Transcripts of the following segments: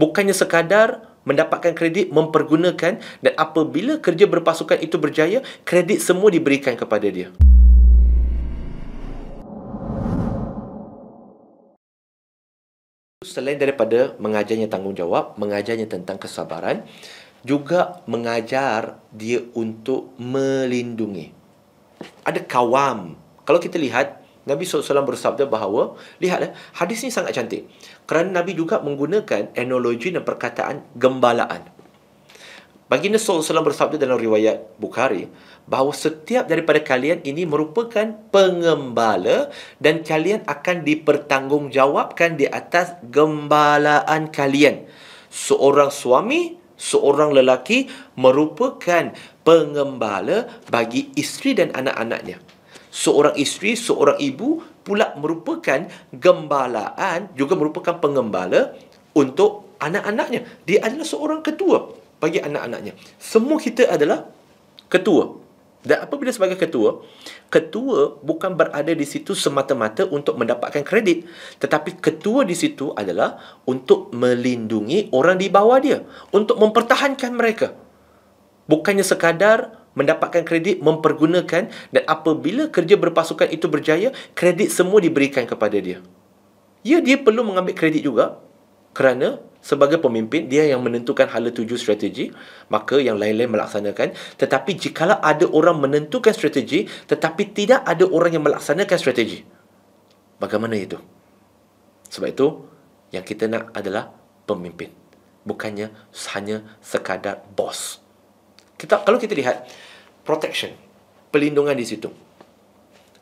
bukannya sekadar mendapatkan kredit mempergunakan dan apabila kerja berpasukan itu berjaya kredit semua diberikan kepada dia selain daripada mengajarnya tanggungjawab mengajarnya tentang kesabaran juga mengajar dia untuk melindungi ada kawam kalau kita lihat Nabi SAW bersabda bahawa Lihatlah, hadis ini sangat cantik Kerana Nabi juga menggunakan analogi dan perkataan gembalaan Baginda SAW bersabda dalam riwayat Bukhari Bahawa setiap daripada kalian ini merupakan pengembala Dan kalian akan dipertanggungjawabkan di atas gembalaan kalian Seorang suami, seorang lelaki merupakan pengembala bagi isteri dan anak-anaknya seorang isteri, seorang ibu pula merupakan gembalaan, juga merupakan pengembala untuk anak-anaknya. Dia adalah seorang ketua bagi anak-anaknya. Semua kita adalah ketua. Dan apabila sebagai ketua, ketua bukan berada di situ semata-mata untuk mendapatkan kredit. Tetapi ketua di situ adalah untuk melindungi orang di bawah dia. Untuk mempertahankan mereka. Bukannya sekadar mendapatkan kredit mempergunakan dan apabila kerja berpasukan itu berjaya kredit semua diberikan kepada dia ya dia perlu mengambil kredit juga kerana sebagai pemimpin dia yang menentukan hala tuju strategi maka yang lain-lain melaksanakan tetapi jikalau ada orang menentukan strategi tetapi tidak ada orang yang melaksanakan strategi bagaimana itu sebab itu yang kita nak adalah pemimpin bukannya hanya sekadar bos kita kalau kita lihat protection pelindungan di situ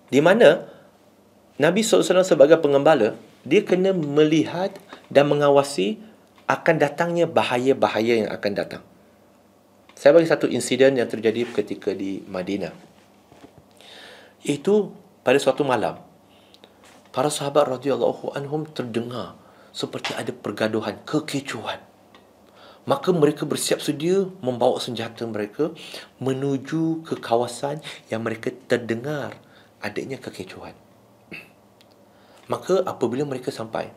di mana Nabi SAW sebagai pengembala dia kena melihat dan mengawasi akan datangnya bahaya-bahaya yang akan datang saya bagi satu insiden yang terjadi ketika di Madinah itu pada suatu malam para sahabat radhiyallahu anhum terdengar seperti ada pergaduhan kekecohan maka mereka bersiap sedia membawa senjata mereka menuju ke kawasan yang mereka terdengar adanya kekecohan maka apabila mereka sampai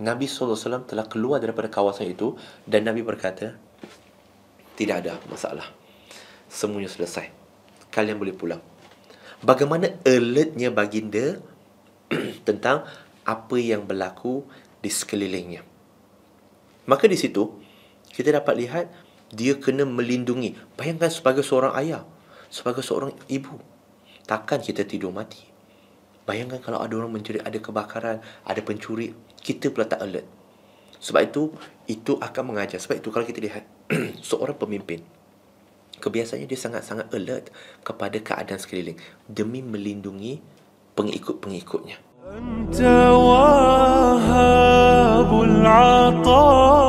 Nabi SAW telah keluar daripada kawasan itu dan Nabi berkata tidak ada masalah semuanya selesai kalian boleh pulang bagaimana alertnya baginda tentang apa yang berlaku di sekelilingnya maka di situ kita dapat lihat dia kena melindungi. Bayangkan sebagai seorang ayah, sebagai seorang ibu, takkan kita tidur mati. Bayangkan kalau ada orang mencuri, ada kebakaran, ada pencuri, kita pula tak alert. Sebab itu, itu akan mengajar. Sebab itu kalau kita lihat seorang pemimpin, kebiasaannya dia sangat-sangat alert kepada keadaan sekeliling demi melindungi pengikut-pengikutnya. Anta wahabul atar